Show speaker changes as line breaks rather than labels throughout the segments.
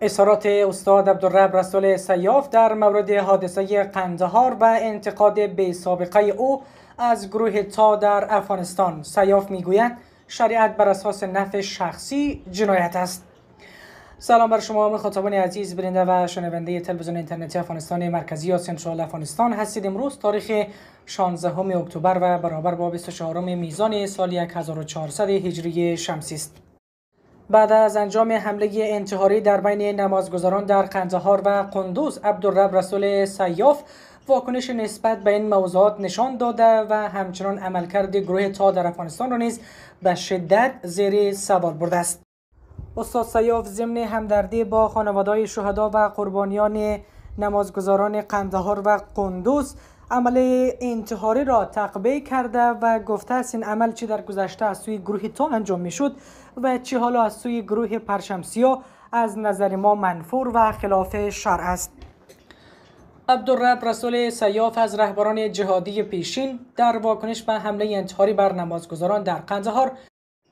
اظهارات استاد عبدالرب رسول سیاف در مورد حادثه قندهار و انتقاد به سابقه او از گروه تا در افغانستان سیاف میگوید شریعت بر اساس نفع شخصی جنایت است سلام بر شما مخاطبان عزیز برنده و شنونده تلویزیون اینترنتی افغانستان مرکزی یا سنترال افغانستان هستید امروز تاریخ 16 اکتبر و برابر با 24 میزان سال 1400 هجری شمسی است بعد از انجام حمله انتحاری در بین نمازگزاران در قندهار و قندوز عبدالرب رسول سیاف واکنش نسبت به این موضوعات نشان داده و همچنان عملکرد گروه تا در افغانستان را نیز به شدت زیر سوال برده است استاد سیاف ضمن همدردی با خانواده شهدا و قربانیان نمازگزاران قندهار و قندوز عمل انتحاری را تقبیه کرده و گفته است این عمل چی در گذشته از سوی گروه تا انجام می شد و چی حالا از سوی گروه پرشمسیا از نظر ما منفور و خلاف شرع است عبدالرب رسول سیاف از رهبران جهادی پیشین در واکنش به حمله انتحاری بر نمازگزاران در قندهار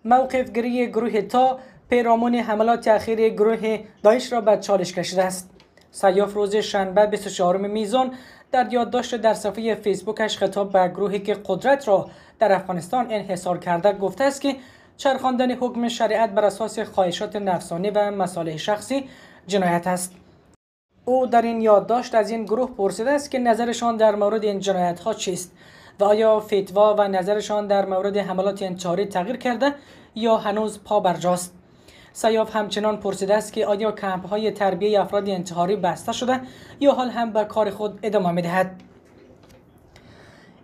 موقفگیری گروه تا پیرامون حملات اخیر گروه داعش را به چالش کشیده است سیاف روز شنبه 24 میزان در یادداشت در صفحه فیسبوکش خطاب به گروهی که قدرت را در افغانستان انحصار کرده گفته است که چرخاندن حکم شریعت بر اساس خواهشات نفسانی و مسائل شخصی جنایت است او در این یادداشت از این گروه پرسیده است که نظرشان در مورد این جنایت ها چیست و آیا فتوا و نظرشان در مورد حملات انتحاری تغییر کرده یا هنوز پا برجاست سیاف همچنان پرسیده است که آیا کمپ های تربیه افراد انتحاری بسته شده یا حال هم به کار خود ادامه میدهد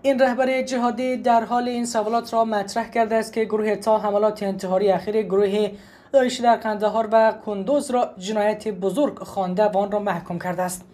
این رهبر جهادی در حال این سوالات را مطرح کرده است که گروه تا حملات انتحاری اخیر گروه دایش در قندهار و کندوز را جنایت بزرگ خوانده و آن را محکوم کرده است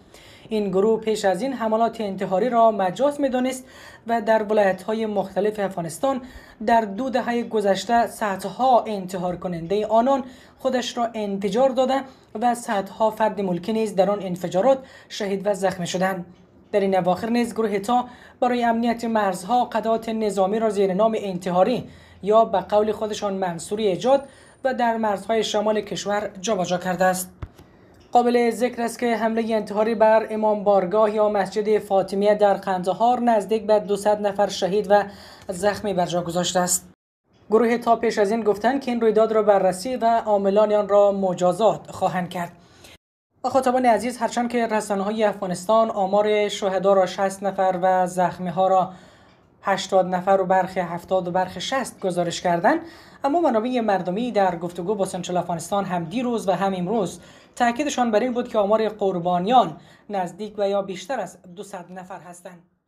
این گروه پیش از این حملات انتحاری را مجاز میدانست و در ولایت های مختلف افغانستان در دو دهه گذشته صدها انتحار کننده آنان خودش را انتجار داده و صدها فرد ملکی نیز در آن انفجارات شهید و زخمی شدند در این اواخر نیز گروه تا برای امنیت مرزها قطعات نظامی را زیر نام انتحاری یا به قول خودشان منصوری ایجاد و در مرزهای شمال کشور جابجا کرده است قابل ذکر است که حمله انتحاری بر امام بارگاه یا مسجد فاطمیه در قندهار نزدیک به 200 نفر شهید و زخمی بر جا گذاشته است. گروه تا پیش از این گفتند که این رویداد را بررسی و عاملان آن را مجازات خواهند کرد. خطابان عزیز هرچند که رسانه های افغانستان آمار شهدا را 60 نفر و زخمی ها را 80 نفر و برخ 70 و برخ 60 گزارش کردند اما منابع مردمی در گفتگو با سنترال افغانستان هم دیروز و هم امروز تاکیدشان بر این بود که آمار قربانیان نزدیک و یا بیشتر از 200 نفر هستند